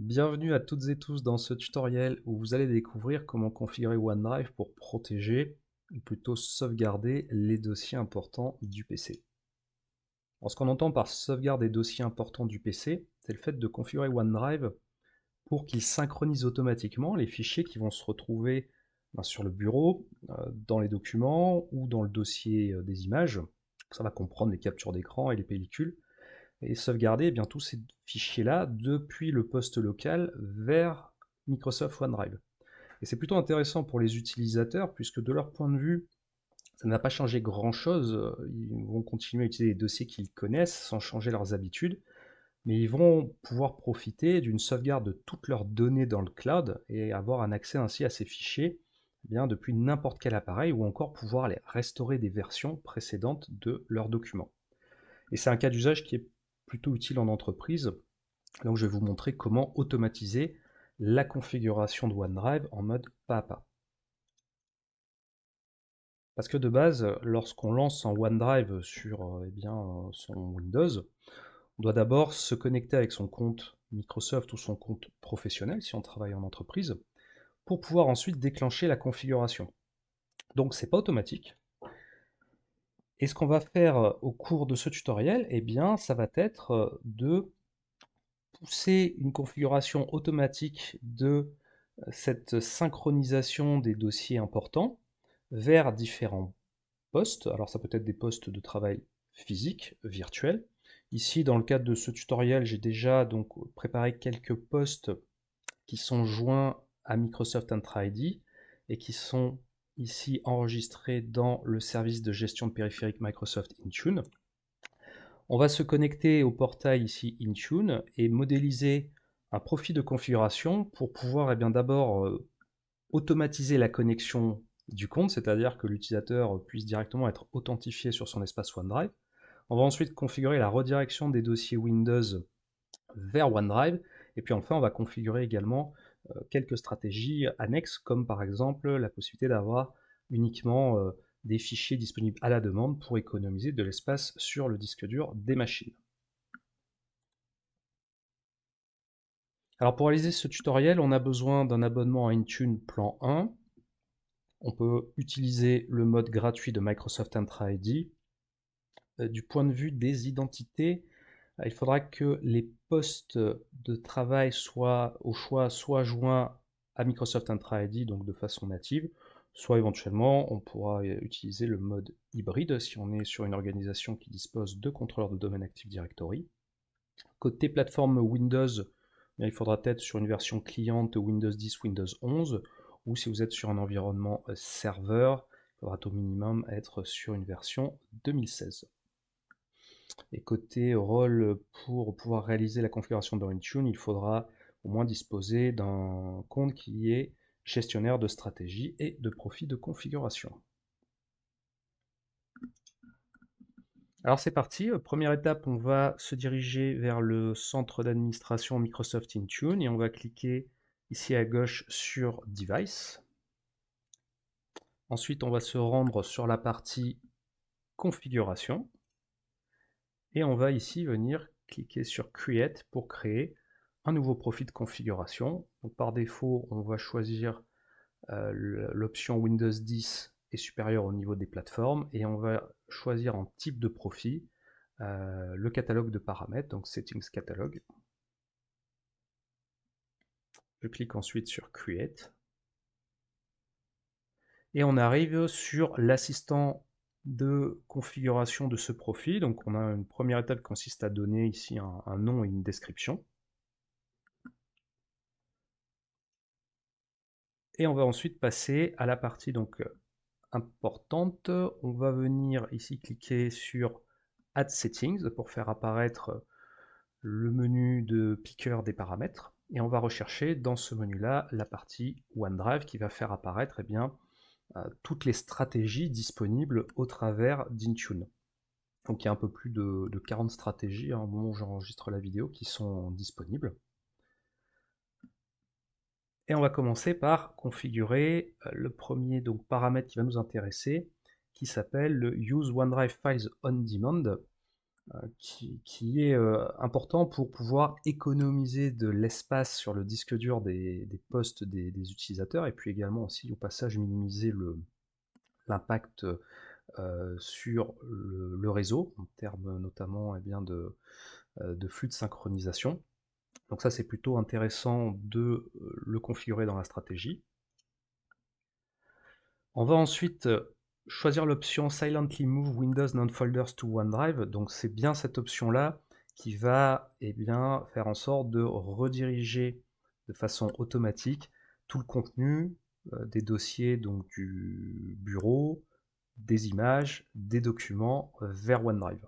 Bienvenue à toutes et tous dans ce tutoriel où vous allez découvrir comment configurer OneDrive pour protéger, ou plutôt sauvegarder, les dossiers importants du PC. ce qu'on entend par sauvegarde des dossiers importants du PC, c'est le fait de configurer OneDrive pour qu'il synchronise automatiquement les fichiers qui vont se retrouver ben, sur le bureau, euh, dans les documents ou dans le dossier euh, des images. Ça va comprendre les captures d'écran et les pellicules et sauvegarder eh bien, tous ces fichiers-là depuis le poste local vers Microsoft OneDrive. Et c'est plutôt intéressant pour les utilisateurs, puisque de leur point de vue, ça n'a pas changé grand-chose. Ils vont continuer à utiliser les dossiers qu'ils connaissent sans changer leurs habitudes, mais ils vont pouvoir profiter d'une sauvegarde de toutes leurs données dans le cloud et avoir un accès ainsi à ces fichiers eh bien, depuis n'importe quel appareil ou encore pouvoir les restaurer des versions précédentes de leurs documents. Et c'est un cas d'usage qui est plutôt utile en entreprise. Donc je vais vous montrer comment automatiser la configuration de OneDrive en mode pas à pas. Parce que de base, lorsqu'on lance en OneDrive sur euh, eh bien, euh, son Windows, on doit d'abord se connecter avec son compte Microsoft ou son compte professionnel, si on travaille en entreprise, pour pouvoir ensuite déclencher la configuration. Donc c'est pas automatique, et ce qu'on va faire euh, au cours de ce tutoriel, eh bien, ça va être euh, de pousser une configuration automatique de euh, cette synchronisation des dossiers importants vers différents postes. Alors ça peut être des postes de travail physique, virtuel. Ici, dans le cadre de ce tutoriel, j'ai déjà donc préparé quelques postes qui sont joints à Microsoft Entra et qui sont ici enregistré dans le service de gestion de périphérique Microsoft Intune. On va se connecter au portail ici Intune et modéliser un profil de configuration pour pouvoir eh d'abord euh, automatiser la connexion du compte, c'est-à-dire que l'utilisateur puisse directement être authentifié sur son espace OneDrive. On va ensuite configurer la redirection des dossiers Windows vers OneDrive et puis enfin on va configurer également euh, quelques stratégies annexes, comme par exemple la possibilité d'avoir uniquement euh, des fichiers disponibles à la demande pour économiser de l'espace sur le disque dur des machines. Alors pour réaliser ce tutoriel, on a besoin d'un abonnement à Intune plan 1. On peut utiliser le mode gratuit de Microsoft intra ID. Euh, du point de vue des identités, euh, il faudra que les postes de travail soient au choix soit joints à Microsoft Intra-ID, donc de façon native, soit éventuellement on pourra euh, utiliser le mode hybride si on est sur une organisation qui dispose de contrôleurs de domaine Active Directory. Côté plateforme Windows, eh il faudra être sur une version cliente Windows 10, Windows 11, ou si vous êtes sur un environnement euh, serveur, il faudra au minimum être sur une version 2016. Et côté rôle, pour pouvoir réaliser la configuration dans Intune, il faudra au moins disposer d'un compte qui est gestionnaire de stratégie et de profit de configuration. Alors c'est parti, euh, première étape, on va se diriger vers le centre d'administration Microsoft Intune et on va cliquer ici à gauche sur Device. Ensuite, on va se rendre sur la partie Configuration et on va ici venir cliquer sur Create pour créer un nouveau profil de configuration. par défaut, on va choisir euh, l'option Windows 10 est supérieur au niveau des plateformes et on va choisir en type de profil euh, le catalogue de paramètres, donc Settings Catalogue. Je clique ensuite sur Create. Et on arrive sur l'assistant de configuration de ce profil. Donc on a une première étape qui consiste à donner ici un, nom et une description. Et on va ensuite passer à la partie donc euh, importante. On va venir ici cliquer sur Add Settings pour faire apparaître le menu de piqueur des paramètres. Et on va rechercher dans ce menu-là la partie OneDrive qui va faire apparaître eh bien, toutes les stratégies disponibles au travers d'Intune. Donc il y a un peu plus de, 40 stratégies hein, au moment où j'enregistre la vidéo qui sont disponibles. Et on va commencer par configurer euh, le premier paramètre qui va nous intéresser, qui s'appelle le Use OneDrive Files on Demand, euh, qui, est euh, important pour pouvoir économiser de l'espace sur le disque dur des, postes des, utilisateurs et puis également aussi au passage minimiser l'impact euh, sur le, réseau, en termes notamment eh bien, de, flux de synchronisation. Donc ça, c'est plutôt intéressant de le configurer dans la stratégie. On va ensuite choisir l'option Silently Move Windows Non-Folders to OneDrive. Donc c'est bien cette option-là qui va eh bien, faire en sorte de rediriger de façon automatique tout le contenu euh, des dossiers donc, du bureau, des images, des documents euh, vers OneDrive.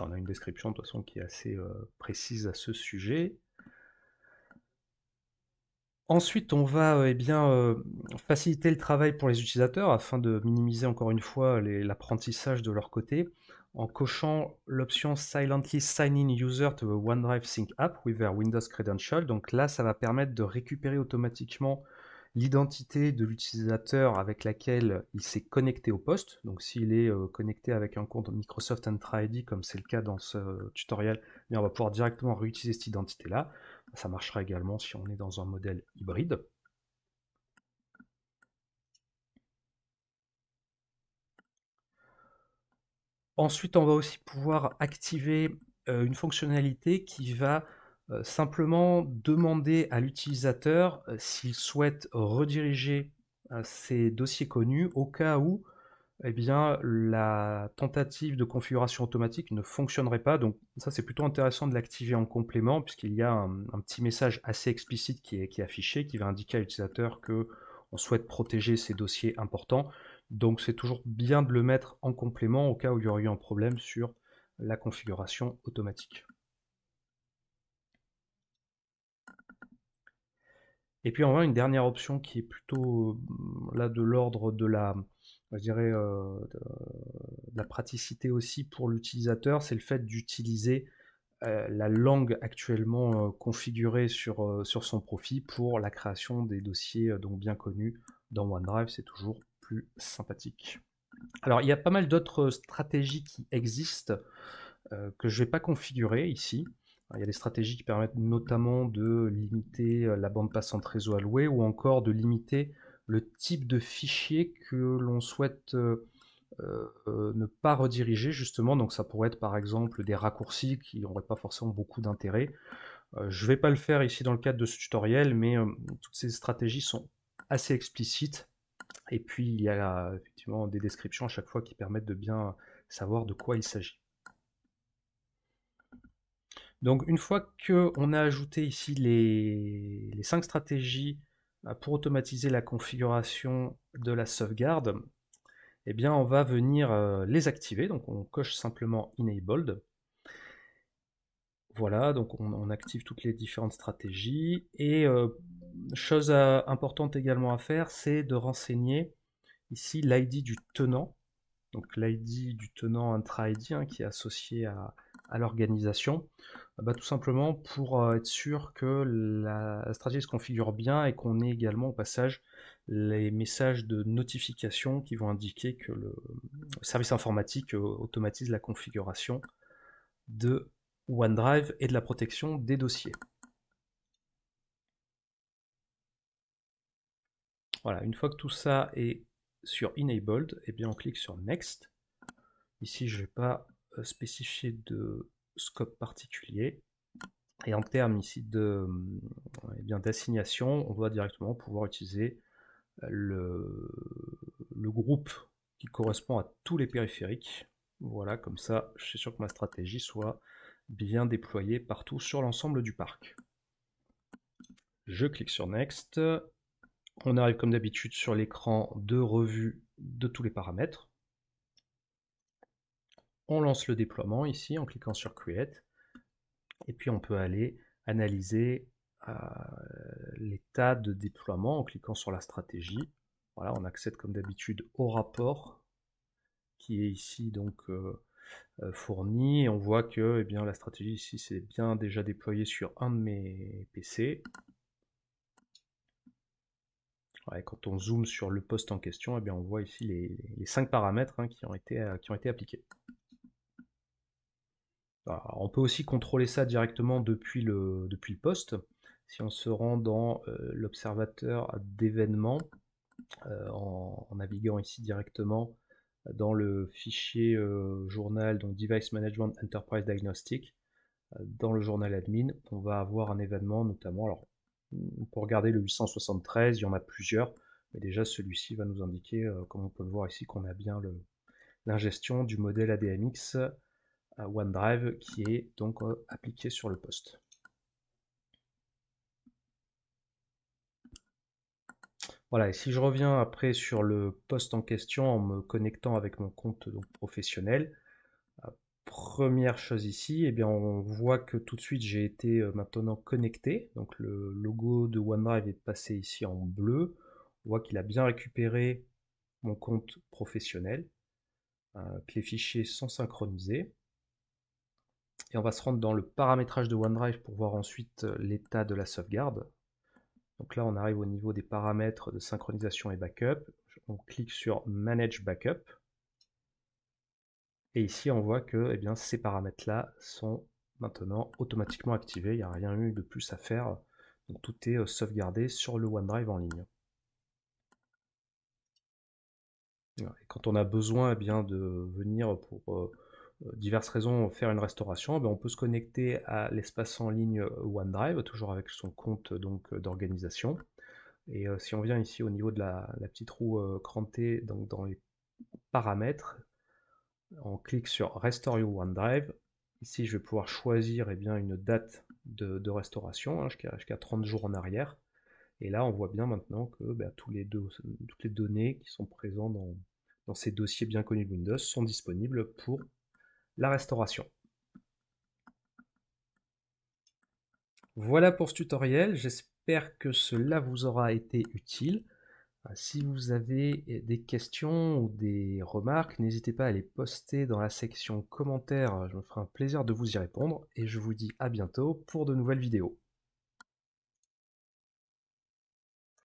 on a une description de toute façon qui est assez euh, précise à ce sujet. Ensuite, on va euh, eh bien, euh, faciliter le travail pour les utilisateurs afin de minimiser encore une fois l'apprentissage de leur côté en cochant l'option Silently Sign In User to the OneDrive Sync App with their Windows Credential. Donc là, ça va permettre de récupérer automatiquement l'identité de l'utilisateur avec laquelle il s'est connecté au poste. Donc s'il est euh, connecté avec un compte Microsoft Entra ID, comme c'est le cas dans ce tutoriel, eh on va pouvoir directement réutiliser cette identité-là. Ça marchera également si on est dans un modèle hybride. Ensuite, on va aussi pouvoir activer euh, une fonctionnalité qui va euh, simplement demander à l'utilisateur euh, s'il souhaite rediriger ses dossiers connus au cas où eh bien, la tentative de configuration automatique ne fonctionnerait pas. Donc ça, c'est plutôt intéressant de l'activer en complément, puisqu'il y a un, petit message assez explicite qui est, affiché, qui va indiquer à l'utilisateur que on souhaite protéger ces dossiers importants. Donc c'est toujours bien de le mettre en complément au cas où il y aurait eu un problème sur la configuration automatique. Et puis enfin une dernière option qui est plutôt euh, là de l'ordre de la je dirais, euh, euh, la praticité aussi pour l'utilisateur, c'est le fait d'utiliser euh, la langue actuellement configurée sur, sur son profil pour la création des dossiers donc bien connus dans OneDrive, c'est toujours plus sympathique. Alors il y a pas mal d'autres stratégies qui existent que je ne vais pas configurer ici. Il y a des stratégies qui permettent notamment de limiter la bande passante réseau allouée ou encore de limiter le type de fichier que l'on souhaite euh, euh, euh, ne pas rediriger, justement. Donc ça pourrait être par exemple des raccourcis qui n'auraient pas forcément beaucoup d'intérêt. je ne vais pas le faire ici dans le cadre de ce tutoriel, mais toutes ces stratégies sont assez explicites. Et puis il y a effectivement des descriptions à chaque fois qui permettent de bien savoir de quoi il s'agit. Donc une fois qu'on a ajouté ici les, les, cinq stratégies ah, pour automatiser la configuration de la sauvegarde, eh bien, on va venir euh, les activer. Donc, on coche simplement Enabled. Voilà, donc on, active toutes les différentes stratégies. Et euh, chose euh, importante également à faire, c'est de renseigner ici l'ID du tenant. Donc, l'ID du tenant intra-ID hein, qui est associé à, à l'organisation ah bah, Tout simplement pour euh, être sûr que la stratégie se configure bien et qu'on ait également au passage les messages de notification qui vont indiquer que le service informatique euh, automatise la configuration de OneDrive et de la protection des dossiers. Voilà, une fois que tout ça est sur Enabled, et eh bien on clique sur Next. Ici, je vais pas euh, spécifié de scope particulier. Et en termes ici de, euh, eh d'assignation, on va directement pouvoir utiliser euh, le, le groupe qui correspond à tous les périphériques. Voilà, comme ça, je suis sûr que ma stratégie soit bien déployée partout sur l'ensemble du parc. Je clique sur Next. On arrive comme d'habitude sur l'écran de revue de tous les paramètres. On lance le déploiement ici en cliquant sur Create. Et puis on peut aller analyser euh, l'état de déploiement en cliquant sur la stratégie. Voilà, on accède comme d'habitude au rapport qui est ici donc euh, euh, fourni. Et on voit que eh bien, la stratégie ici c'est bien déjà déployée sur un de mes PC. quand on zoome sur le poste en question, eh bien, on voit ici les, cinq paramètres hein, qui, ont été, qui ont été appliqués on peut aussi contrôler ça directement depuis le, depuis le poste. Si on se rend dans euh, l'observateur d'événements, euh, en, naviguant ici directement dans le fichier euh, journal, donc Device Management Enterprise Diagnostic, dans le journal admin, on va avoir un événement notamment. Alors, pour regarder le 873, il y en a plusieurs, mais déjà celui-ci va nous indiquer, comme on peut le voir ici, qu'on a bien l'ingestion du modèle ADMX OneDrive qui est donc euh, appliqué sur le poste. Voilà, et si je reviens après sur le poste en question en me connectant avec mon compte professionnel, euh, première chose ici, eh bien, on voit que tout de suite j'ai été euh, maintenant connecté. Donc le logo de OneDrive est passé ici en bleu. On voit qu'il a bien récupéré mon compte professionnel, que les fichiers sont synchronisés. Et on va se rendre dans le paramétrage de OneDrive pour voir ensuite euh, l'état de la sauvegarde. Donc là, on arrive au niveau des paramètres de synchronisation et backup. On clique sur Manage Backup. Et ici, on voit que eh bien, ces paramètres-là sont maintenant automatiquement activés. Il n'y a rien eu de plus à faire. Donc tout est euh, sauvegardé sur le OneDrive en ligne. Et quand on a besoin eh bien, de venir pour... Euh, diverses raisons faire une restauration, ben, on peut se connecter à l'espace en ligne euh, OneDrive, toujours avec son compte euh, donc euh, d'organisation. Et si on vient ici au niveau de la, petite roue crantée, donc dans les paramètres, on clique sur Restore Your OneDrive. Ici, je vais pouvoir choisir eh bien, une date de, restauration, hein, jusqu'à 30 jours en arrière. Et là, on voit bien maintenant que ben, tous les toutes les données qui sont présentes dans ces dossiers bien connus de Windows sont disponibles pour la restauration. Voilà pour ce tutoriel, j'espère que cela vous aura été utile. Euh, si vous avez eh, des questions ou des remarques, n'hésitez pas à les poster dans la section commentaires, je me ferai un plaisir de vous y répondre et je vous dis à bientôt pour de nouvelles vidéos.